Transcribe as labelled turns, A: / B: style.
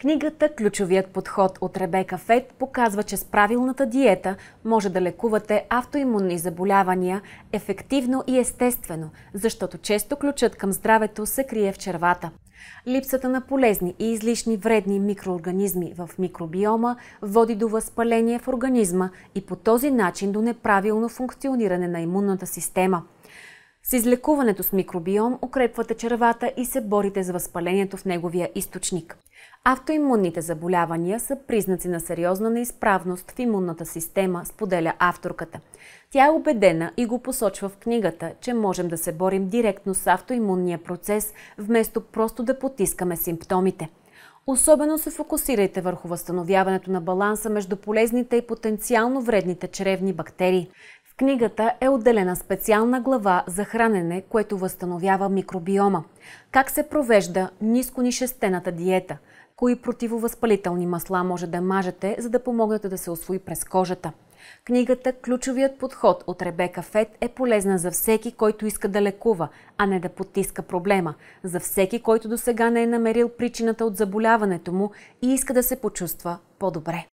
A: Книгата Ключовият подход от Ребека Фет показва, че с правилната диета може да лекувате автоимунни заболявания ефективно и естествено, защото често ключът към здравето се крие в червата. Липсата на полезни и излишни вредни микроорганизми в микробиома води до възпаление в организма и по този начин до неправилно функциониране на имунната система. С излекуването с микробиом укрепвате червата и се борите за възпалението в неговия източник. Автоимунните заболявания са признаци на сериозна неизправност в имунната система, споделя авторката. Тя е убедена и го посочва в книгата, че можем да се борим директно с автоимунния процес, вместо просто да потискаме симптомите. Особено се фокусирайте върху възстановяването на баланса между полезните и потенциално вредните чревни бактерии книгата е отделена специална глава за хранене, което възстановява микробиома. Как се провежда нисконишестената диета? Кои противовъзпалителни масла може да мажете, за да помогнете да се освои през кожата? Книгата Ключовият подход от Ребека Фет е полезна за всеки, който иска да лекува, а не да потиска проблема. За всеки, който до сега не е намерил причината от заболяването му и иска да се почувства по-добре.